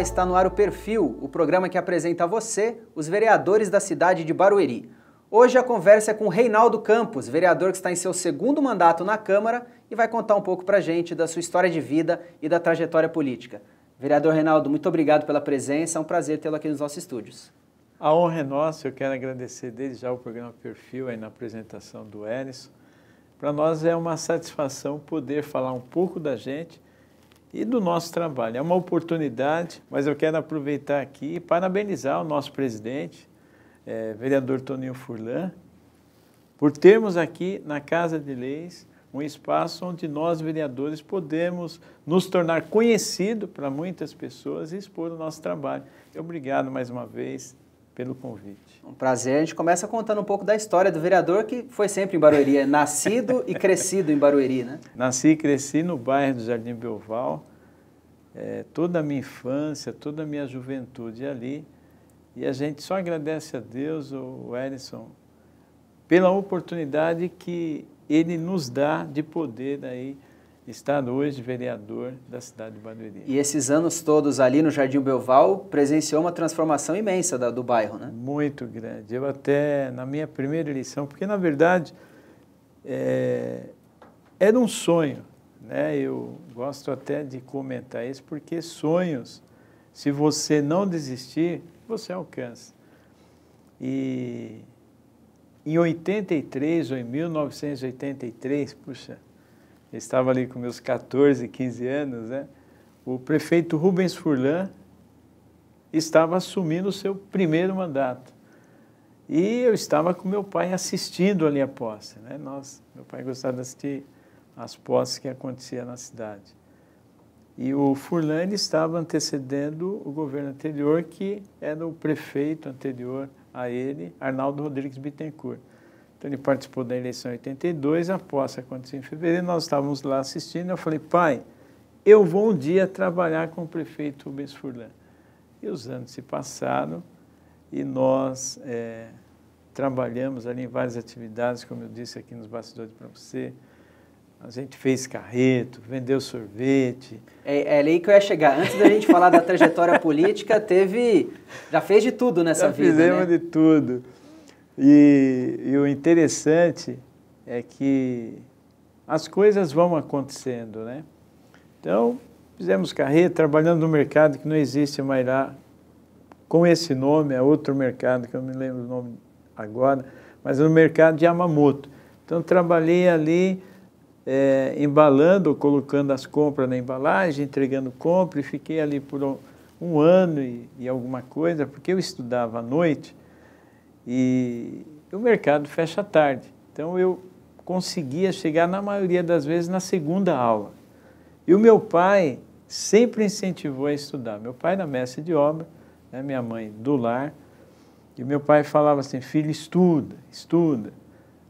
está no ar o Perfil, o programa que apresenta a você os vereadores da cidade de Barueri. Hoje a conversa é com Reinaldo Campos, vereador que está em seu segundo mandato na Câmara e vai contar um pouco a gente da sua história de vida e da trajetória política. Vereador Reinaldo, muito obrigado pela presença, é um prazer tê-lo aqui nos nossos estúdios. A honra é nossa, eu quero agradecer desde já o programa Perfil aí na apresentação do Enes. Para nós é uma satisfação poder falar um pouco da gente e do nosso trabalho. É uma oportunidade, mas eu quero aproveitar aqui e parabenizar o nosso presidente, eh, vereador Toninho Furlan, por termos aqui na Casa de Leis um espaço onde nós, vereadores, podemos nos tornar conhecido para muitas pessoas e expor o nosso trabalho. Obrigado mais uma vez pelo convite. Um prazer. A gente começa contando um pouco da história do vereador que foi sempre em Barueri, é nascido e crescido em Barueri, né? Nasci e cresci no bairro do Jardim Belval, é, toda a minha infância, toda a minha juventude é ali. E a gente só agradece a Deus, o Edson, pela oportunidade que ele nos dá de poder aí estar hoje vereador da cidade de Barueri. E esses anos todos ali no Jardim Belval presenciou uma transformação imensa da, do bairro, né? Muito grande. Eu até, na minha primeira eleição, porque na verdade é, era um sonho, né? Eu gosto até de comentar isso, porque sonhos, se você não desistir, você alcança. E em 83, ou em 1983, puxa, eu estava ali com meus 14, 15 anos, né? o prefeito Rubens Furlan estava assumindo o seu primeiro mandato. E eu estava com meu pai assistindo ali a posse. Né? Nossa, meu pai gostava de assistir as posses que acontecia na cidade. E o Furlan estava antecedendo o governo anterior, que era o prefeito anterior a ele, Arnaldo Rodrigues Bittencourt. Então ele participou da eleição em 82, a posse aconteceu em fevereiro, nós estávamos lá assistindo, eu falei, pai, eu vou um dia trabalhar com o prefeito Rubens Furlan. E os anos se passaram e nós é, trabalhamos ali em várias atividades, como eu disse aqui nos bastidores para você, a gente fez carreto, vendeu sorvete. É, é ali que eu ia chegar. Antes da gente falar da trajetória política, teve. Já fez de tudo nessa já vida. Né? Fizemos né? de tudo. E, e o interessante é que as coisas vão acontecendo, né? Então, fizemos carreira trabalhando no mercado que não existe mais lá, com esse nome, é outro mercado que eu me lembro o nome agora, mas no é mercado de Yamamoto. Então, trabalhei ali é, embalando, colocando as compras na embalagem, entregando compra, e fiquei ali por um, um ano e, e alguma coisa, porque eu estudava à noite, e o mercado fecha à tarde. Então eu conseguia chegar, na maioria das vezes, na segunda aula. E o meu pai sempre incentivou a estudar. Meu pai era mestre de obra, né, minha mãe do lar. E meu pai falava assim: filho, estuda, estuda.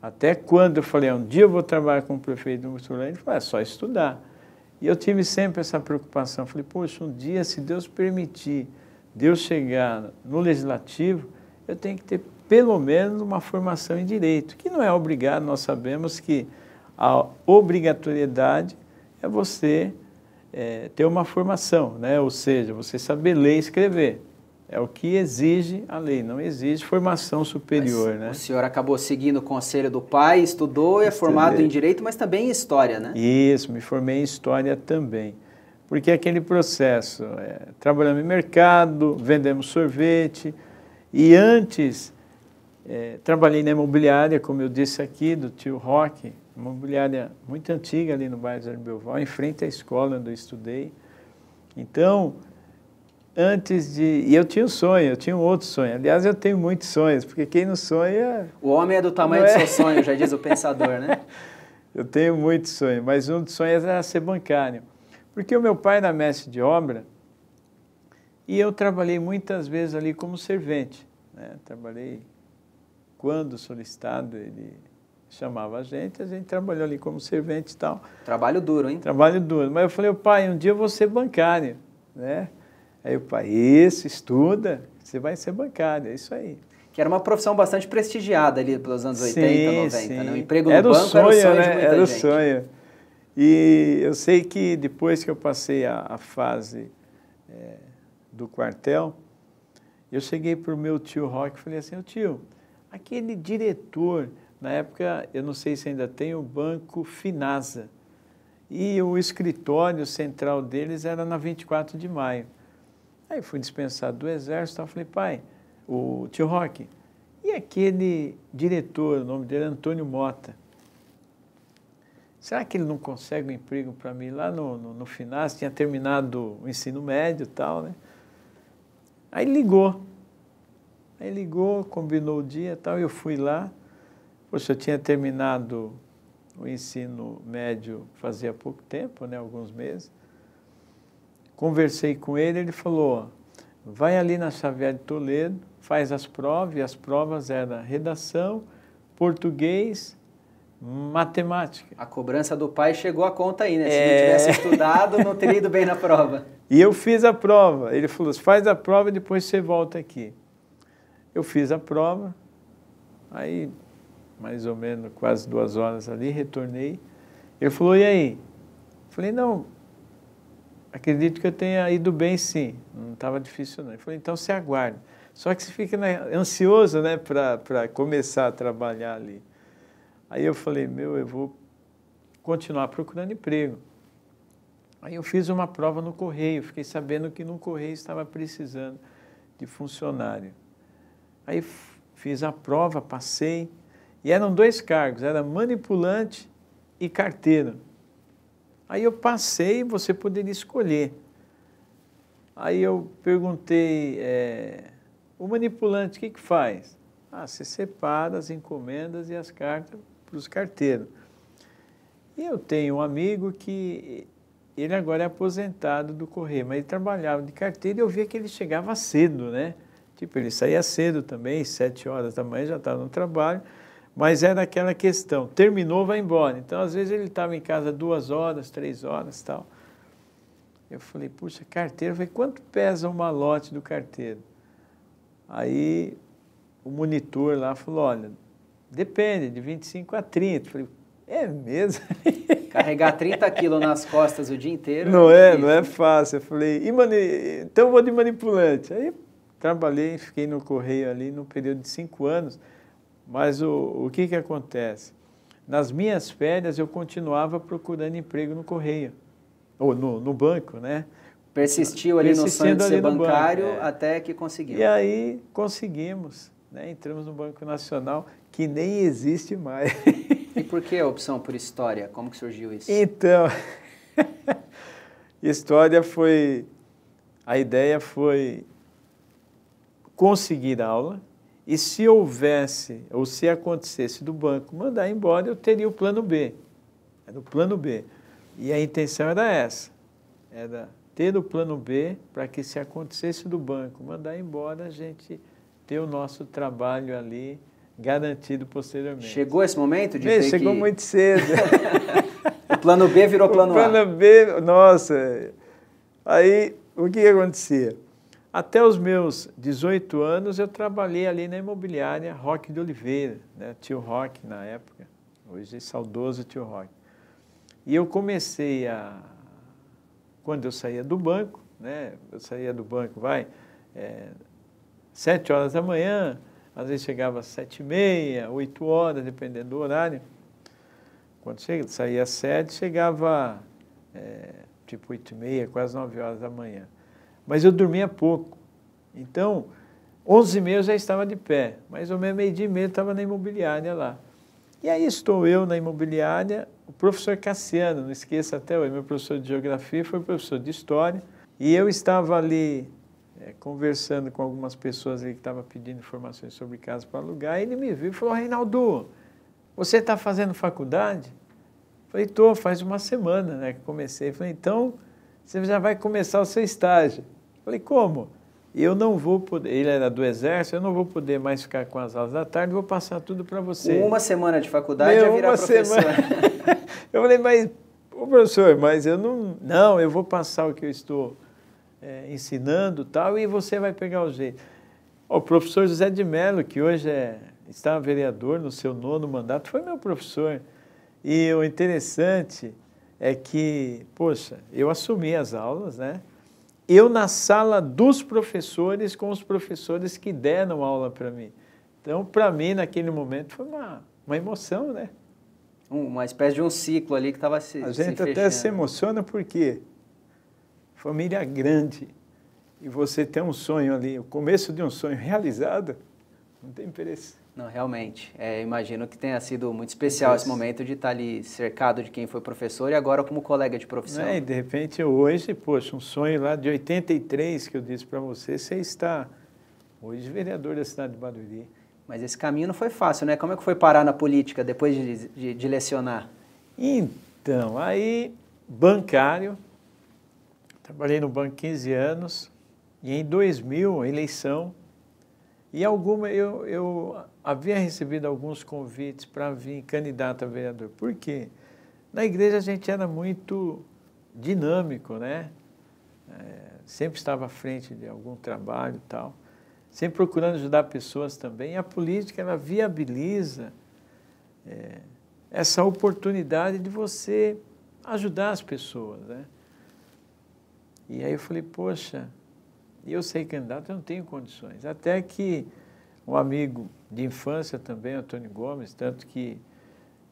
Até quando eu falei, um dia eu vou trabalhar como prefeito do Mussolini, ele falou, é só estudar. E eu tive sempre essa preocupação. Falei, poxa, um dia, se Deus permitir, Deus chegar no legislativo, eu tenho que ter pelo menos uma formação em direito, que não é obrigado, nós sabemos que a obrigatoriedade é você é, ter uma formação, né? ou seja, você saber ler e escrever. É o que exige a lei, não exige formação superior, né? O senhor acabou seguindo o conselho do pai, estudou, é formado em direito, mas também em história, né? Isso, me formei em história também. Porque aquele processo, é, trabalhamos em mercado, vendemos sorvete, e antes é, trabalhei na imobiliária, como eu disse aqui, do tio Roque, imobiliária muito antiga ali no bairro de Belval, em frente à escola onde eu estudei. Então, antes de... E eu tinha um sonho, eu tinha um outro sonho. Aliás, eu tenho muitos sonhos, porque quem não sonha... O homem é do tamanho é? do seu sonho, já diz o pensador, né? eu tenho muitos sonhos, mas um dos sonhos era ser bancário. Porque o meu pai era mestre de obra e eu trabalhei muitas vezes ali como servente. Né? Trabalhei quando solicitado, ele chamava a gente, a gente trabalhou ali como servente e tal. Trabalho duro, hein? Trabalho duro. Mas eu falei, pai, um dia eu vou ser bancário, né? Aí o pai, isso, estuda, você vai ser bancário, é isso aí. Que era uma profissão bastante prestigiada ali pelos anos 80, sim, 90, sim. né? O emprego no era banco o sonho, era o sonho né? de muita Era gente. o sonho. E eu sei que depois que eu passei a, a fase é, do quartel, eu cheguei para o meu tio Rock e falei assim, tio, aquele diretor, na época, eu não sei se ainda tem, o Banco Finasa. E o escritório central deles era na 24 de maio. Aí fui dispensado do exército, eu falei, pai, o tio Roque, e aquele diretor, o nome dele é Antônio Mota, será que ele não consegue um emprego para mim lá no, no, no Finasa? Tinha terminado o ensino médio e tal, né? Aí ligou, Aí ligou, combinou o dia e tal, eu fui lá. Poxa, eu tinha terminado o ensino médio fazia pouco tempo, né, alguns meses. Conversei com ele, ele falou, vai ali na Xavier de Toledo, faz as provas, e as provas eram redação, português, matemática. A cobrança do pai chegou à conta aí, né? Se é... não tivesse estudado, não teria ido bem na prova. E eu fiz a prova. Ele falou, faz a prova e depois você volta aqui. Eu fiz a prova, aí mais ou menos quase duas horas ali, retornei. Ele falou, e aí? Falei, não, acredito que eu tenha ido bem sim, não estava difícil não. Ele falou, então você aguarde. Só que você fica né, ansioso né, para começar a trabalhar ali. Aí eu falei, meu, eu vou continuar procurando emprego. Aí eu fiz uma prova no correio, fiquei sabendo que no correio estava precisando de funcionário. Aí fiz a prova, passei, e eram dois cargos, era manipulante e carteiro. Aí eu passei, você poderia escolher. Aí eu perguntei, é, o manipulante o que, que faz? Ah, você separa as encomendas e as cartas para os carteiros. E eu tenho um amigo que ele agora é aposentado do correio, mas ele trabalhava de carteiro. e eu via que ele chegava cedo, né? Tipo, ele saía cedo também, sete horas da manhã já estava no trabalho, mas era é aquela questão, terminou, vai embora. Então, às vezes, ele estava em casa duas horas, três horas tal. Eu falei, puxa, carteiro, eu falei, quanto pesa o malote do carteiro? Aí o monitor lá falou, olha, depende, de 25 a 30. Eu falei, é mesmo? Carregar 30 quilos nas costas o dia inteiro. Não é, não é fácil. Eu falei, então eu vou de manipulante. Aí Trabalhei, fiquei no Correio ali no período de cinco anos, mas o, o que, que acontece? Nas minhas férias eu continuava procurando emprego no Correio, ou no, no banco, né? Persistiu ali no sonho de ser bancário banco, é. até que conseguiu. E aí conseguimos, né? entramos no Banco Nacional, que nem existe mais. e por que a opção por história? Como que surgiu isso? Então, história foi, a ideia foi conseguir aula, e se houvesse ou se acontecesse do banco mandar embora, eu teria o plano B. Era o plano B. E a intenção era essa, era ter o plano B para que se acontecesse do banco mandar embora, a gente ter o nosso trabalho ali garantido posteriormente. Chegou esse momento de Bem, ter chegou que... muito cedo. o plano B virou plano, o plano A. O plano B, nossa. Aí o que acontecia? Até os meus 18 anos, eu trabalhei ali na imobiliária Roque de Oliveira, né? tio Roque na época, hoje é saudoso tio Roque. E eu comecei a. Quando eu saía do banco, né? eu saía do banco, vai, é, 7 horas da manhã, às vezes chegava às 7 e meia, 8 horas, dependendo do horário. Quando saía às 7, chegava é, tipo 8 e meia, quase 9 horas da manhã mas eu dormia pouco. Então, 11 e meia eu já estava de pé, mais ou menos meio dia e meio estava na imobiliária lá. E aí estou eu na imobiliária, o professor Cassiano, não esqueça até hoje, meu professor de geografia foi professor de história, e eu estava ali é, conversando com algumas pessoas ali que estavam pedindo informações sobre casa para alugar, e ele me viu e falou, Reinaldo, você está fazendo faculdade? Eu falei, estou, faz uma semana né, que comecei. Eu falei, então você já vai começar o seu estágio. Falei, como? Eu não vou poder, ele era do exército, eu não vou poder mais ficar com as aulas da tarde, vou passar tudo para você. Uma semana de faculdade Meu, já virar uma professor. Semana... eu falei, mas, ô professor, mas eu não, não, eu vou passar o que eu estou é, ensinando tal, e você vai pegar o jeito. O professor José de Mello, que hoje é, está vereador no seu nono mandato, foi meu professor. E o interessante é que, poxa, eu assumi as aulas, né? eu na sala dos professores com os professores que deram aula para mim. Então, para mim, naquele momento, foi uma, uma emoção, né? Uma espécie de um ciclo ali que estava se A gente se até se emociona porque família grande e você tem um sonho ali, o começo de um sonho realizado, não tem preço. Não, realmente. É, imagino que tenha sido muito especial Isso. esse momento de estar tá ali cercado de quem foi professor e agora como colega de profissão. É, e de repente hoje, poxa, um sonho lá de 83 que eu disse para você, você está hoje vereador da cidade de Barueri. Mas esse caminho não foi fácil, né? Como é que foi parar na política depois de, de, de lecionar? Então, aí bancário, trabalhei no banco 15 anos e em 2000, eleição, e alguma, eu, eu havia recebido alguns convites para vir candidato a vereador. Por quê? Na igreja a gente era muito dinâmico, né? É, sempre estava à frente de algum trabalho e tal. Sempre procurando ajudar pessoas também. E a política, ela viabiliza é, essa oportunidade de você ajudar as pessoas, né? E aí eu falei, poxa, e eu sei, candidato, eu não tenho condições. Até que um amigo de infância também, Antônio Gomes, tanto que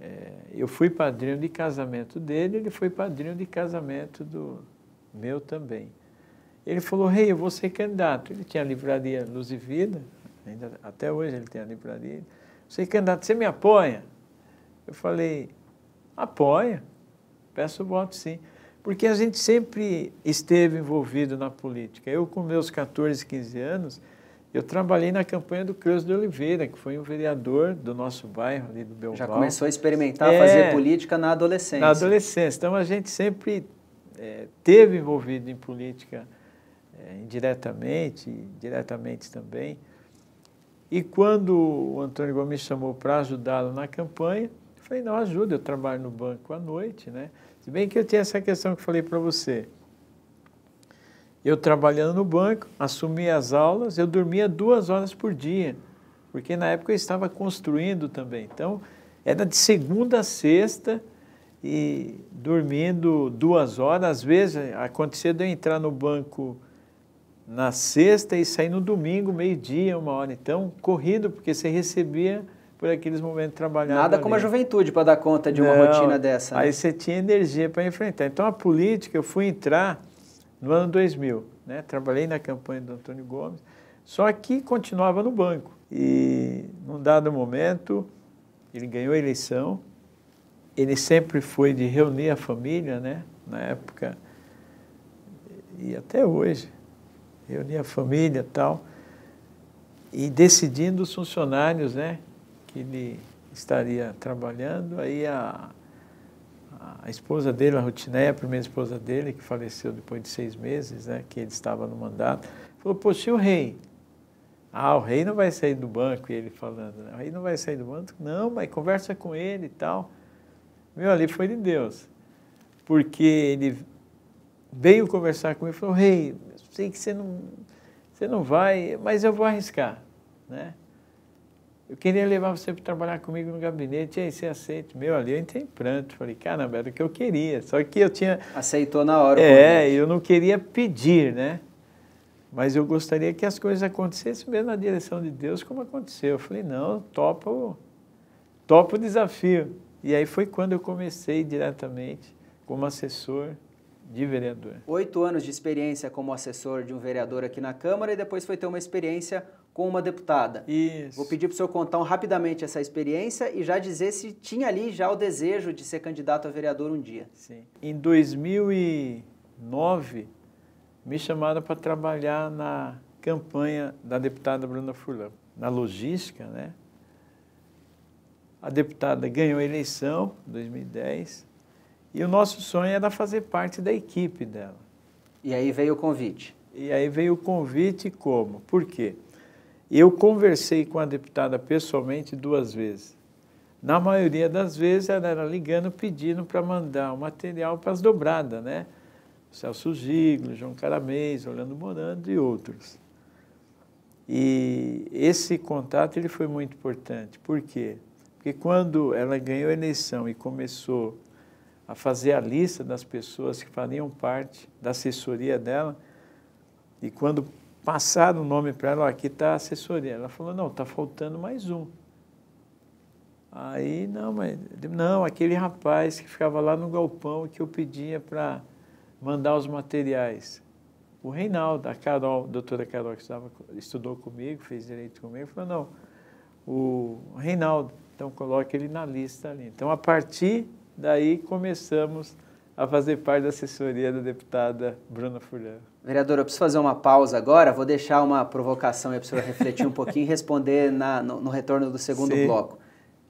é, eu fui padrinho de casamento dele, ele foi padrinho de casamento do meu também. Ele falou, rei, hey, eu vou ser candidato. Ele tinha a livraria Luz e Vida, ainda, até hoje ele tem a livraria. Você candidato, você me apoia? Eu falei, apoia, peço voto sim porque a gente sempre esteve envolvido na política. Eu, com meus 14, 15 anos, eu trabalhei na campanha do Cruz de Oliveira, que foi um vereador do nosso bairro, ali do Belval. Já começou a experimentar é, fazer política na adolescência. Na adolescência. Então, a gente sempre é, teve envolvido em política é, indiretamente, diretamente também. E quando o Antônio Gomes chamou para ajudá-lo na campanha, eu falei, não, ajuda, eu trabalho no banco à noite, né? Se bem que eu tinha essa questão que falei para você. Eu trabalhando no banco, assumia as aulas, eu dormia duas horas por dia, porque na época eu estava construindo também. Então, era de segunda a sexta e dormindo duas horas. Às vezes, acontecia de eu entrar no banco na sexta e sair no domingo, meio-dia, uma hora. Então, corrido, porque você recebia por aqueles momentos trabalhados. Nada ali. como a juventude para dar conta de uma Não, rotina dessa. Né? Aí você tinha energia para enfrentar. Então a política, eu fui entrar no ano 2000, né? Trabalhei na campanha do Antônio Gomes, só que continuava no banco. E num dado momento, ele ganhou a eleição. Ele sempre foi de reunir a família, né? Na época e até hoje, reunir a família e tal e decidindo os funcionários, né? que ele estaria trabalhando. Aí a, a esposa dele, a Rutineia, a primeira esposa dele, que faleceu depois de seis meses, né, que ele estava no mandato, falou, poxa, e o rei? Ah, o rei não vai sair do banco, e ele falando, né? o rei não vai sair do banco? Não, mas conversa com ele e tal. Meu, ali foi de Deus, porque ele veio conversar comigo e falou, rei, sei que você não, você não vai, mas eu vou arriscar, né? Eu queria levar você para trabalhar comigo no gabinete, e aí você aceita? Meu, ali eu entrei em pranto. Falei, caramba, era o que eu queria. Só que eu tinha. Aceitou na hora. É, eu não queria pedir, né? Mas eu gostaria que as coisas acontecessem mesmo na direção de Deus, como aconteceu. Eu falei, não, topo, topo o desafio. E aí foi quando eu comecei diretamente como assessor de vereador. Oito anos de experiência como assessor de um vereador aqui na Câmara e depois foi ter uma experiência com uma deputada. Isso. Vou pedir para o senhor contar um, rapidamente essa experiência e já dizer se tinha ali já o desejo de ser candidato a vereador um dia. Sim. Em 2009, me chamaram para trabalhar na campanha da deputada Bruna Furlan, na logística, né? A deputada ganhou a eleição em 2010 e o nosso sonho era fazer parte da equipe dela. E aí veio o convite. E aí veio o convite como? Por quê? Eu conversei com a deputada pessoalmente duas vezes. Na maioria das vezes, ela era ligando, pedindo para mandar o material para as dobradas, né? Celso Giglo, João Caramês, Orlando Morando e outros. E esse contato ele foi muito importante. Por quê? Porque quando ela ganhou a eleição e começou a fazer a lista das pessoas que fariam parte da assessoria dela, e quando passaram o nome para ela, aqui está a assessoria. Ela falou, não, está faltando mais um. Aí, não, mas, não, aquele rapaz que ficava lá no galpão que eu pedia para mandar os materiais. O Reinaldo, a Carol, a doutora Carol que estudou comigo, fez direito comigo, falou, não, o Reinaldo, então coloque ele na lista ali. Então, a partir daí, começamos a fazer parte da assessoria da deputada Bruna Furlan. Vereadora, eu preciso fazer uma pausa agora, vou deixar uma provocação aí para a senhora refletir um pouquinho e responder na, no, no, retorno do segundo Sim. bloco.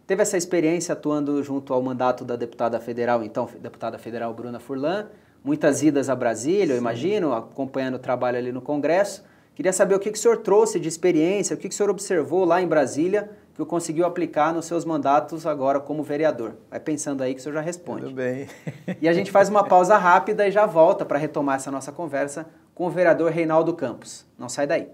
Teve essa experiência atuando junto ao mandato da deputada federal, então deputada federal Bruna Furlan, muitas idas a Brasília, Sim. eu imagino, acompanhando o trabalho ali no Congresso. Queria saber o que, que o senhor trouxe de experiência, o que, que o senhor observou lá em Brasília que conseguiu aplicar nos seus mandatos agora como vereador? Vai pensando aí que o senhor já responde. Tudo bem. e a gente faz uma pausa rápida e já volta para retomar essa nossa conversa com o vereador Reinaldo Campos. Não sai daí.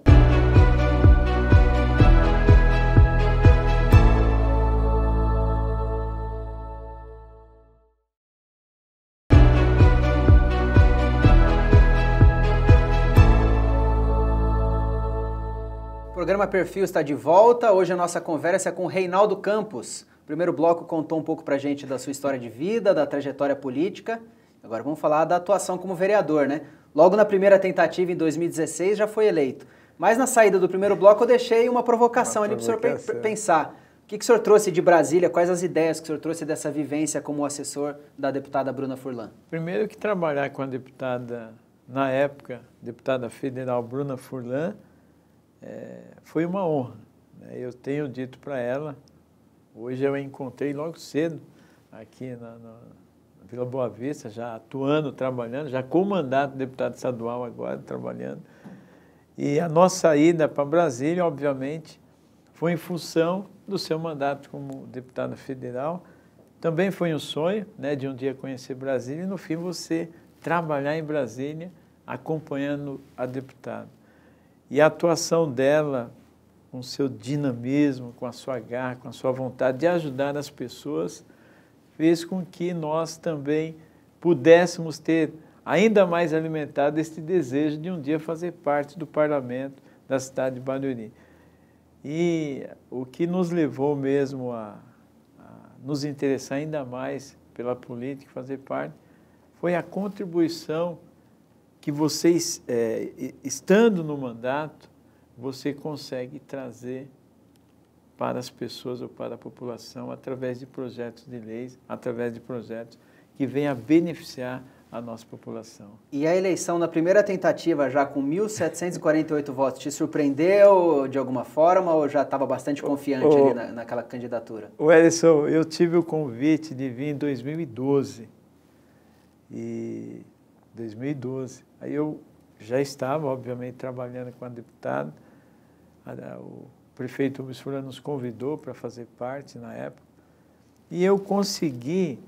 Programa Perfil está de volta. Hoje a nossa conversa é com Reinaldo Campos. O primeiro bloco contou um pouco pra gente da sua história de vida, da trajetória política. Agora vamos falar da atuação como vereador, né? Logo na primeira tentativa, em 2016, já foi eleito. Mas na saída do primeiro bloco eu deixei uma provocação uma ali para o senhor pensar. O que, que o senhor trouxe de Brasília? Quais as ideias que o senhor trouxe dessa vivência como assessor da deputada Bruna Furlan? Primeiro que trabalhar com a deputada, na época, deputada federal Bruna Furlan, é, foi uma honra. Né? Eu tenho dito para ela, hoje eu a encontrei logo cedo aqui na, na Vila Boa Vista, já atuando, trabalhando, já com mandato de deputado estadual agora, trabalhando. E a nossa ida para Brasília, obviamente, foi em função do seu mandato como deputado federal. Também foi um sonho né, de um dia conhecer Brasília e, no fim, você trabalhar em Brasília acompanhando a deputada. E a atuação dela, com seu dinamismo, com a sua garra, com a sua vontade de ajudar as pessoas, fez com que nós também pudéssemos ter ainda mais alimentado este desejo de um dia fazer parte do parlamento da cidade de Barueri. E o que nos levou mesmo a, a nos interessar ainda mais pela política, fazer parte, foi a contribuição que vocês, é, estando no mandato, você consegue trazer para as pessoas ou para a população através de projetos de leis, através de projetos que venham a beneficiar a nossa população. E a eleição na primeira tentativa, já com 1.748 votos, te surpreendeu de alguma forma ou já estava bastante confiante o, ali na, naquela candidatura? O Edson, eu tive o convite de vir em 2012. E 2012. Aí eu já estava, obviamente, trabalhando com a deputada, o prefeito Rubens nos convidou para fazer parte na época, e eu consegui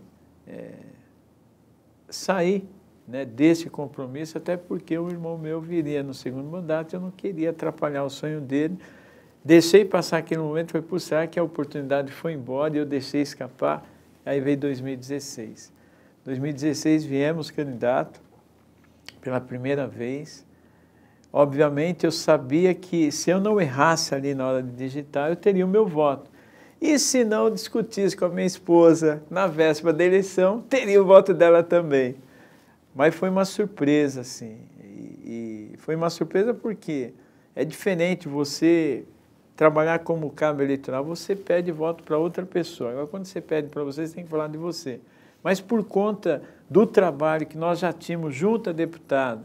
é, sair né, desse compromisso, até porque um irmão meu viria no segundo mandato, eu não queria atrapalhar o sonho dele. Deixei passar aquele momento, foi por será que a oportunidade foi embora e eu deixei escapar. Aí veio 2016. 2016 viemos candidato, pela primeira vez. Obviamente, eu sabia que se eu não errasse ali na hora de digitar, eu teria o meu voto. E se não discutisse com a minha esposa na véspera da eleição, teria o voto dela também. Mas foi uma surpresa, assim. E, foi uma surpresa porque é diferente você trabalhar como cabo eleitoral, você pede voto para outra pessoa. Agora, quando você pede para você, você tem que falar de você mas por conta do trabalho que nós já tínhamos junto a deputado,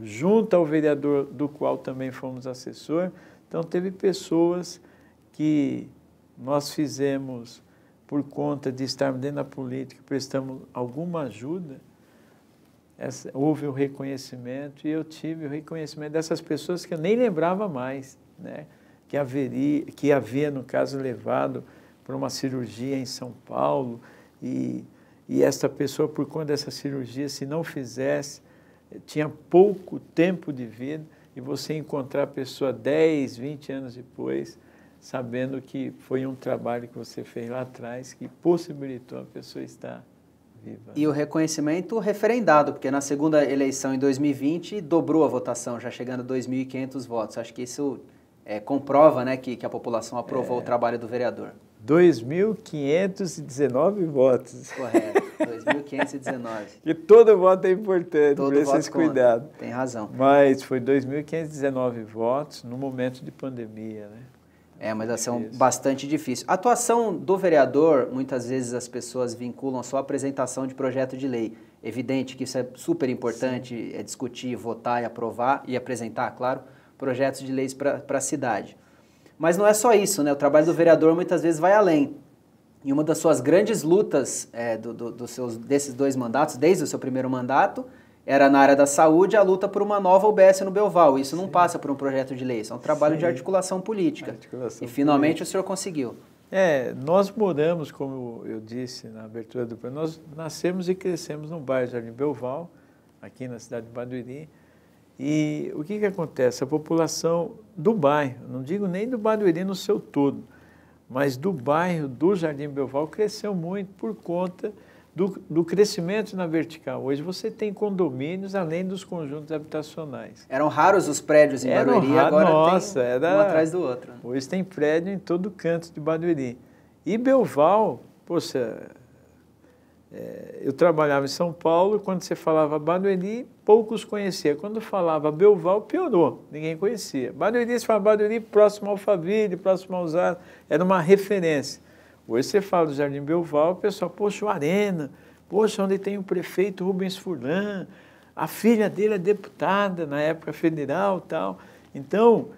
junto ao vereador do qual também fomos assessor, então teve pessoas que nós fizemos por conta de estarmos dentro da política, prestamos alguma ajuda, essa, houve o um reconhecimento e eu tive o reconhecimento dessas pessoas que eu nem lembrava mais, né? que, haveria, que havia, no caso, levado para uma cirurgia em São Paulo e e essa pessoa, por conta dessa cirurgia, se não fizesse, tinha pouco tempo de vida, e você encontrar a pessoa 10, 20 anos depois, sabendo que foi um trabalho que você fez lá atrás que possibilitou a pessoa estar viva. E né? o reconhecimento referendado, porque na segunda eleição em 2020 dobrou a votação, já chegando a 2.500 votos. Acho que isso é, comprova né, que, que a população aprovou é... o trabalho do vereador. 2.519 votos. Correto, 2.519. e todo voto é importante, todo precisa esse cuidado. Conta. Tem razão. Mas foi 2.519 votos no momento de pandemia, né? É uma ação é difícil. bastante difícil. A atuação do vereador, muitas vezes as pessoas vinculam só a apresentação de projeto de lei. Evidente que isso é super importante, Sim. é discutir, votar e aprovar e apresentar, claro, projetos de leis para a cidade. Mas não é só isso, né? O trabalho do vereador muitas vezes vai além. E uma das suas grandes lutas é, do, do, do seus, desses dois mandatos, desde o seu primeiro mandato, era na área da saúde a luta por uma nova UBS no Belval. Isso Sim. não passa por um projeto de lei, isso é um trabalho Sim. de articulação política. Articulação e finalmente política. o senhor conseguiu. É, nós moramos, como eu disse na abertura do programa, nós nascemos e crescemos no bairro Jardim Belval, aqui na cidade de Baduiri, e o que, que acontece? A população do bairro, não digo nem do Barueri no seu todo, mas do bairro do Jardim Belval cresceu muito por conta do, do, crescimento na vertical. Hoje você tem condomínios além dos conjuntos habitacionais. Eram raros os prédios em Eram Barueri, agora nossa, tem era, um atrás do outro. Hoje tem prédio em todo canto de Barueri. E Belval, poxa, é, eu trabalhava em São Paulo, quando você falava Barueri, poucos conheciam. Quando falava Belval, piorou, ninguém conhecia. Barueri, se falava Barueri, próximo ao Alphaville, próximo ao Zara, era uma referência. Hoje você fala do Jardim Belval, o pessoal, poxa, o Arena, poxa, onde tem o prefeito Rubens Furlan, a filha dele é deputada na época federal tal. Então,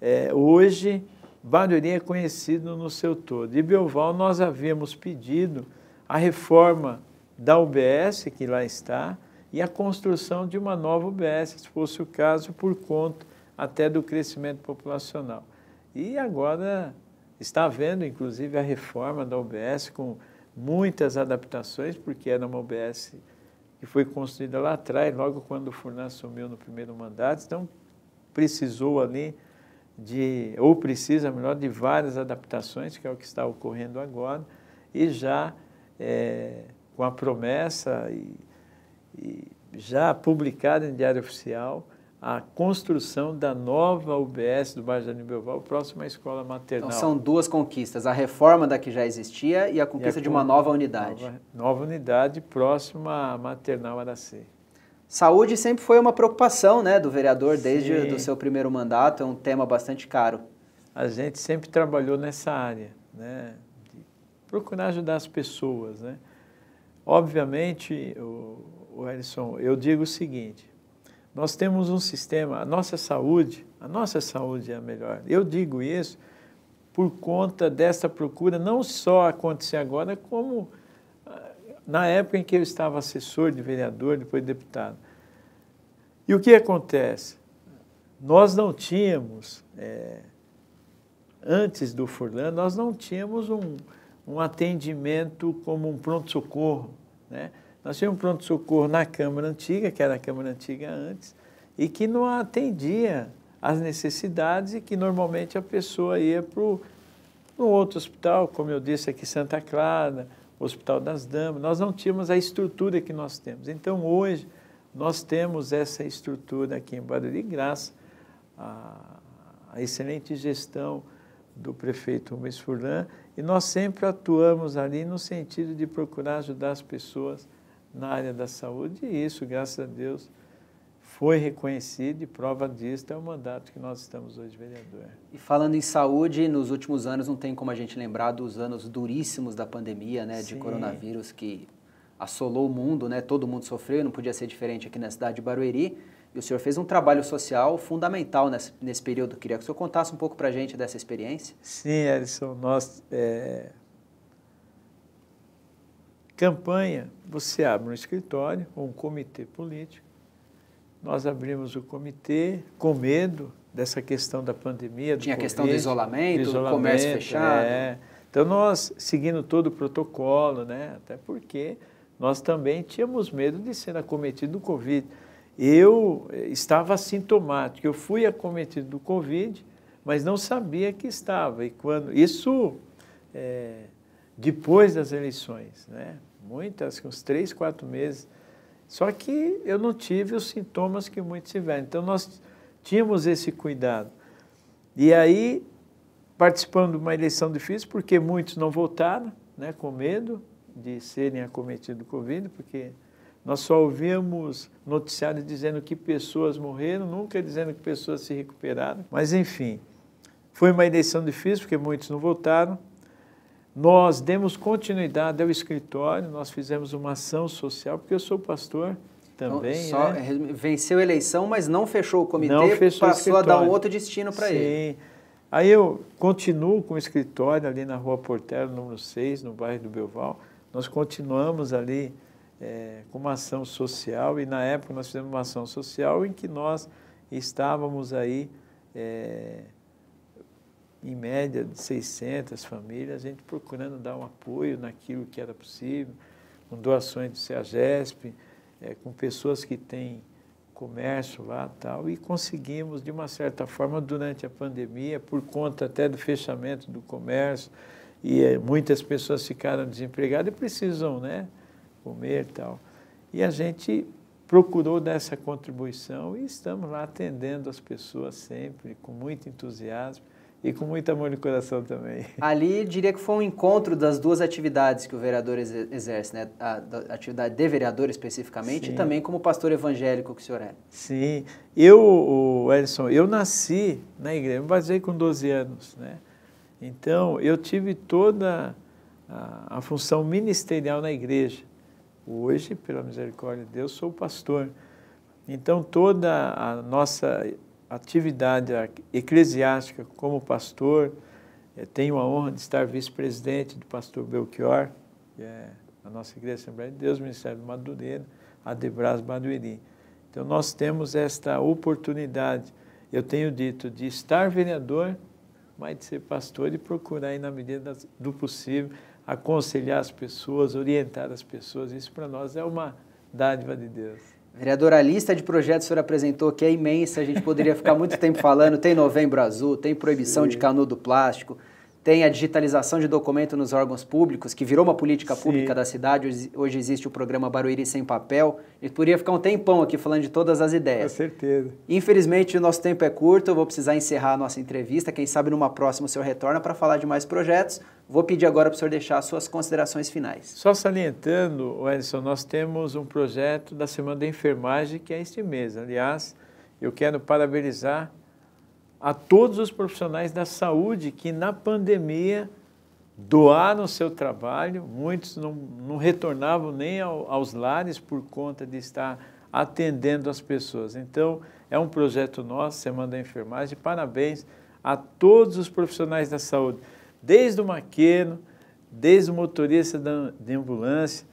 é, hoje, Barueri é conhecido no seu todo. E Belval, nós havíamos pedido a reforma da UBS, que lá está, e a construção de uma nova UBS, se fosse o caso, por conta até do crescimento populacional. E agora está havendo, inclusive, a reforma da UBS com muitas adaptações, porque era uma UBS que foi construída lá atrás, logo quando o Furnas assumiu no primeiro mandato, então precisou ali de, ou precisa, melhor, de várias adaptações, que é o que está ocorrendo agora, e já é, com a promessa e, e já publicada em Diário Oficial a construção da nova UBS do bairro Jardim Belval, próxima à escola maternal. Então, são duas conquistas, a reforma da que já existia e a conquista e a de uma nova unidade. Nova, nova unidade próxima à maternal Aracê. Saúde sempre foi uma preocupação né, do vereador desde o seu primeiro mandato, é um tema bastante caro. A gente sempre trabalhou nessa área. Né? procurar ajudar as pessoas, né? Obviamente, o, o eu digo o seguinte, nós temos um sistema, a nossa saúde, a nossa saúde é a melhor. Eu digo isso por conta dessa procura, não só acontecer agora, como ah, na época em que eu estava assessor de vereador, depois deputado. E o que acontece? Nós não tínhamos, é, antes do Furlan, nós não tínhamos um, um atendimento como um pronto-socorro. Né? Nós tínhamos um pronto-socorro na Câmara Antiga, que era a Câmara Antiga antes, e que não atendia às necessidades e que normalmente a pessoa ia para um outro hospital, como eu disse aqui, Santa Clara, Hospital das Damas. Nós não tínhamos a estrutura que nós temos. Então, hoje, nós temos essa estrutura aqui em Barulho de Graça, a, excelente gestão do prefeito Rubens Furlan e nós sempre atuamos ali no sentido de procurar ajudar as pessoas na área da saúde, e isso, graças a Deus, foi reconhecido e prova disso é o mandato que nós estamos hoje, vereador. E falando em saúde, nos últimos anos não tem como a gente lembrar dos anos duríssimos da pandemia, né, Sim. de coronavírus que assolou o mundo, né, todo mundo sofreu, não podia ser diferente aqui na cidade de Barueri. E o senhor fez um trabalho social fundamental nesse, nesse período. Queria que o senhor contasse um pouco para a gente dessa experiência. Sim, Alisson, nós. É... Campanha, você abre um escritório um comitê político. Nós abrimos o comitê com medo dessa questão da pandemia. Tinha a questão do isolamento, do isolamento, comércio é. fechado. É. Então, nós, seguindo todo o protocolo, né? até porque nós também tínhamos medo de ser acometido do Covid. Eu eh, estava assintomático, eu fui acometido do Covid, mas não sabia que estava. E quando isso é, depois das eleições, né? Muitas, uns três, quatro meses. Só que eu não tive os sintomas que muitos tiveram. Então nós tínhamos esse cuidado. E aí participando de uma eleição difícil, porque muitos não votaram, né? Com medo de serem acometidos do Covid, porque nós só ouvimos noticiários dizendo que pessoas morreram, nunca dizendo que pessoas se recuperaram. Mas, enfim, foi uma eleição difícil, porque muitos não votaram. Nós demos continuidade ao escritório, nós fizemos uma ação social, porque eu sou pastor então, também. Então, né? Venceu a eleição, mas não fechou o comitê, não fechou passou a dar um outro destino para ele. Sim. Aí eu continuo com o escritório ali na Rua Portela, número 6, no bairro do Belval. Nós continuamos ali é, com uma ação social, e na época nós fizemos uma ação social em que nós estávamos aí, é, em média, de 600 famílias, a gente procurando dar um apoio naquilo que era possível, com doações do CEAGESP, é, com pessoas que têm comércio lá tal, e conseguimos, de uma certa forma, durante a pandemia, por conta até do fechamento do comércio, e é, muitas pessoas ficaram desempregadas e precisam, né? comer e tal. E a gente procurou dar essa contribuição e estamos lá atendendo as pessoas sempre, com muito entusiasmo e com muito amor no coração também. Ali diria que foi um encontro das duas atividades que o vereador exerce, né? A, atividade de vereador especificamente Sim. e também como pastor evangélico que o senhor é. Sim. Eu, Edson, eu nasci na igreja, me basei com 12 anos, né? Então, eu tive toda a, a função ministerial na igreja. Hoje, pela misericórdia de Deus, sou pastor. Então, toda a nossa atividade eclesiástica como pastor, eh, tenho a honra de estar vice-presidente do pastor Belchior, que é a nossa Igreja Assembleia de Deus, Ministério do Madureira, Adebras Debras Então, nós temos esta oportunidade, eu tenho dito, de estar vereador, mas de ser pastor e procurar, aí, na medida do possível, aconselhar as pessoas, orientar as pessoas. Isso para nós é uma dádiva de Deus. Vereadora, a lista de projetos que o senhor apresentou que é imensa, a gente poderia ficar muito tempo falando. Tem Novembro Azul, tem proibição Sim. de canudo plástico, tem a digitalização de documento nos órgãos públicos, que virou uma política Sim. pública da cidade. Hoje existe o programa Barueri Sem Papel. E poderia ficar um tempão aqui falando de todas as ideias. Com certeza. Infelizmente, o nosso tempo é curto, eu vou precisar encerrar a nossa entrevista. Quem sabe numa próxima o senhor retorna para falar de mais projetos. Vou pedir agora para o senhor deixar suas considerações finais. Só salientando, Edson, nós temos um projeto da Semana da Enfermagem que é este mês. Aliás, eu quero parabenizar a todos os profissionais da saúde que na pandemia doaram seu trabalho, muitos não, não retornavam nem ao, aos lares por conta de estar atendendo as pessoas. Então, é um projeto nosso, Semana da Enfermagem, parabéns a todos os profissionais da saúde, desde o maqueno, desde o motorista da, de ambulância,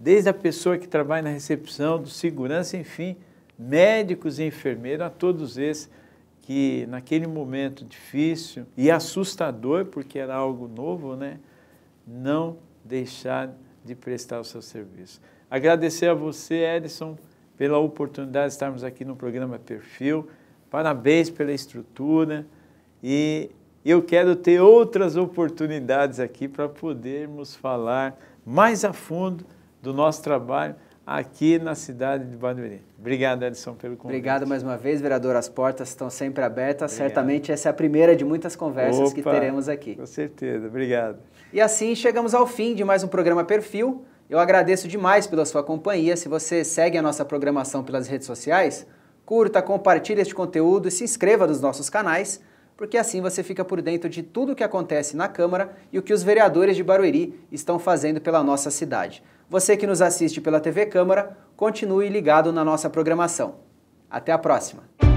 desde a pessoa que trabalha na recepção, do segurança, enfim, médicos e enfermeiros, a todos esses que naquele momento difícil e assustador, porque era algo novo, né, não deixar de prestar o seu serviço. Agradecer a você, Edson, pela oportunidade de estarmos aqui no programa Perfil. Parabéns pela estrutura e eu quero ter outras oportunidades aqui para podermos falar mais a fundo do nosso trabalho aqui na cidade de Barueri. Obrigado, Edson, pelo convite. Obrigado mais uma vez, vereador. As portas estão sempre abertas. Obrigado. Certamente essa é a primeira de muitas conversas Opa, que teremos aqui. Com certeza, obrigado. E assim chegamos ao fim de mais um programa Perfil. Eu agradeço demais pela sua companhia. Se você segue a nossa programação pelas redes sociais, curta, compartilhe este conteúdo e se inscreva nos nossos canais, porque assim você fica por dentro de tudo o que acontece na Câmara e o que os vereadores de Barueri estão fazendo pela nossa cidade. Você que nos assiste pela TV Câmara, continue ligado na nossa programação. Até a próxima!